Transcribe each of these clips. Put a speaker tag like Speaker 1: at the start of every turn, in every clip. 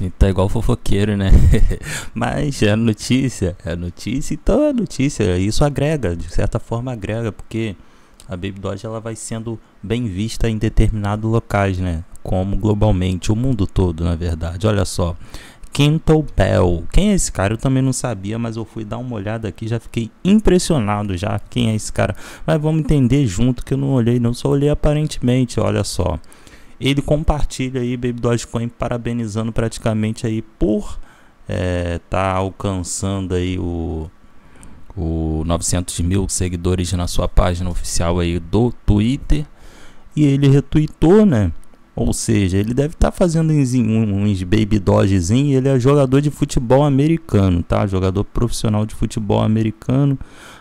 Speaker 1: Então igual fofoqueiro, né? Mas é notícia, é notícia, então é notícia. Isso agrega, de certa forma agrega, porque a Baby Doge ela vai sendo bem vista em determinados locais, né? Como globalmente, o mundo todo, na verdade. Olha só, Kendall Bell. Quem é esse cara? Eu também não sabia, mas eu fui dar uma olhada aqui, já fiquei impressionado já. Quem é esse cara? Mas vamos entender junto que eu não olhei, não só olhei aparentemente, olha só. Ele compartilha aí Baby Dogecoin parabenizando praticamente aí por é, tá alcançando aí o, o 900 mil seguidores na sua página oficial aí do Twitter e ele retweetou, né? Ou seja, ele deve estar tá fazendo uns, uns baby dogezinho. Ele é jogador de futebol americano, tá? Jogador profissional de futebol americano.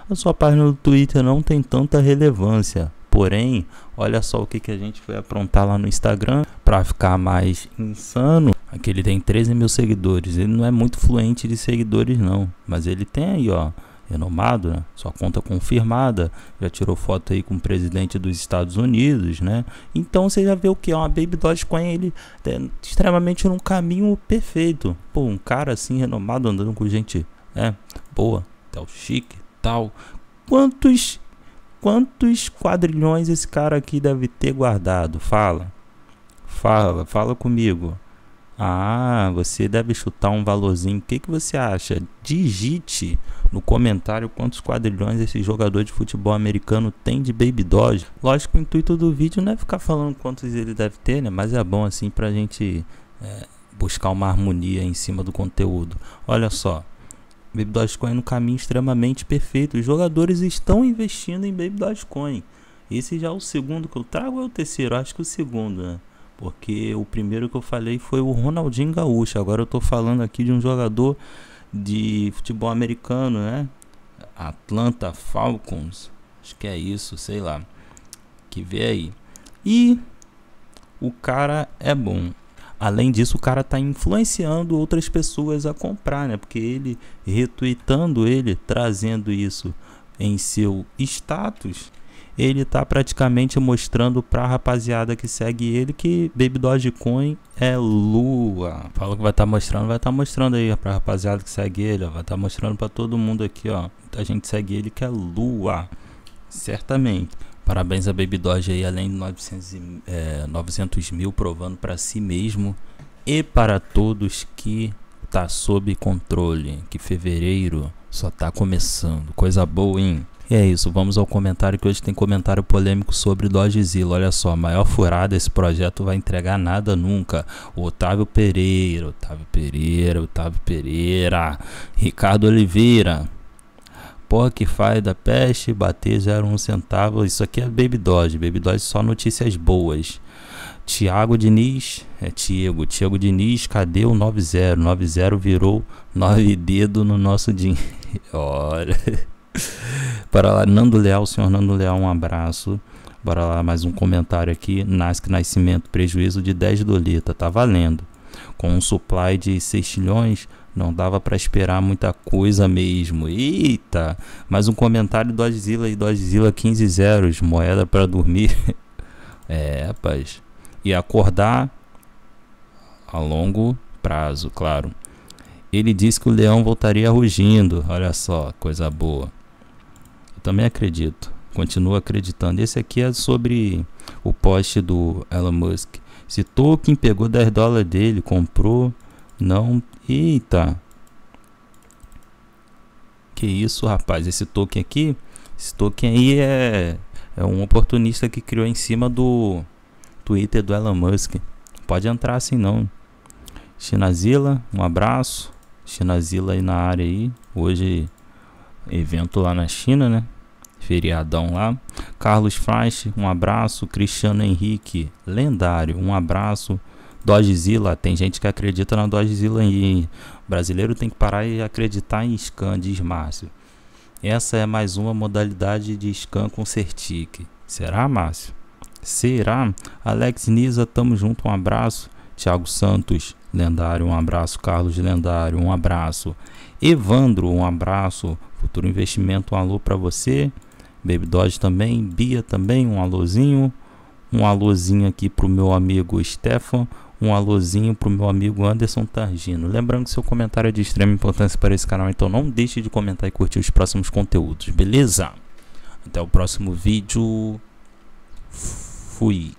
Speaker 1: A sua página do Twitter não tem tanta relevância. Porém, olha só o que, que a gente foi aprontar lá no Instagram para ficar mais insano. Aqui ele tem 13 mil seguidores. Ele não é muito fluente de seguidores, não. Mas ele tem aí, ó. Renomado, né? Sua conta confirmada. Já tirou foto aí com o presidente dos Estados Unidos, né? Então você já vê o que é uma Baby Dogecoin. Ele é extremamente num caminho perfeito. Pô, um cara assim renomado andando com gente, né? Boa, tal, chique, tal. Quantos quantos quadrilhões esse cara aqui deve ter guardado? Fala. Fala, fala comigo. Ah, você deve chutar um valorzinho. O que, que você acha? Digite no comentário quantos quadrilhões esse jogador de futebol americano tem de Baby Doge. Lógico, o intuito do vídeo não é ficar falando quantos ele deve ter, né? Mas é bom assim pra gente é, buscar uma harmonia em cima do conteúdo. Olha só. Baby Dogecoin no é caminho extremamente perfeito. Os jogadores estão investindo em Baby Dogecoin. Esse já é o segundo que eu trago é o terceiro? Acho que o segundo, né? Porque o primeiro que eu falei foi o Ronaldinho Gaúcho. Agora eu estou falando aqui de um jogador de futebol americano, né? Atlanta Falcons. Acho que é isso, sei lá. Que vê aí. E o cara é bom além disso, o cara está influenciando outras pessoas a comprar, né? Porque ele retweetando ele, trazendo isso em seu status, ele está praticamente mostrando para a rapaziada que segue ele que Baby Dogecoin é lua. Fala que vai estar tá mostrando, vai estar tá mostrando aí para a rapaziada que segue ele, ó. vai estar tá mostrando para todo mundo aqui, ó. A gente segue ele que é lua, certamente. Parabéns a Baby Doge aí, além de 900, é, 900 mil, provando para si mesmo e para todos que tá sob controle, que fevereiro só tá começando. Coisa boa, hein? E é isso, vamos ao comentário que hoje tem comentário polêmico sobre Dogezilla. Olha só, maior furada esse projeto vai entregar nada nunca. O Otávio Pereira, Otávio Pereira, Otávio Pereira, Ricardo Oliveira porra que faz da peste, bater 01 centavo. Isso aqui é Baby Doge, Baby Doge só notícias boas. Tiago Diniz, é Tiago, Tiago Diniz, cadê o 90? 90 virou 9 dedo no nosso dinheiro. Ora. Para lá, Nando Leal, senhor Nando Leal, um abraço. Bora lá, mais um comentário aqui. Nasce Nascimento, prejuízo de 10 doleta, tá valendo. Com um supply de 6 trilhões, não dava para esperar muita coisa mesmo. Eita! Mais um comentário do Godzilla e do Godzilla 15 zeros, moeda para dormir. é, rapaz. E acordar a longo prazo, claro. Ele disse que o leão voltaria rugindo. Olha só, coisa boa. Eu também acredito. Continuo acreditando. Esse aqui é sobre o post do Elon Musk. Se Tolkien pegou 10 dólares dele, comprou, não Eita! Que isso, rapaz? Esse token aqui, esse token aí é, é um oportunista que criou em cima do Twitter do Elon Musk. Pode entrar assim não. Chinazila, um abraço. Chinazila aí na área aí. Hoje evento lá na China, né? Feriadão lá. Carlos Freisch, um abraço. Cristiano Henrique, lendário, um abraço. Dogezilla, tem gente que acredita na Dogezilla e brasileiro tem que parar e acreditar em scan, diz Márcio. Essa é mais uma modalidade de scan com Certic. Será, Márcio? Será? Alex Nisa, tamo junto, um abraço. Thiago Santos, lendário, um abraço. Carlos, lendário, um abraço. Evandro, um abraço. Futuro Investimento, um alô para você. Baby Dodge também. Bia também, um alôzinho. Um alôzinho aqui pro meu amigo Stefan um alôzinho pro meu amigo Anderson Targino. Lembrando que seu comentário é de extrema importância para esse canal, então não deixe de comentar e curtir os próximos conteúdos, beleza? Até o próximo vídeo. Fui.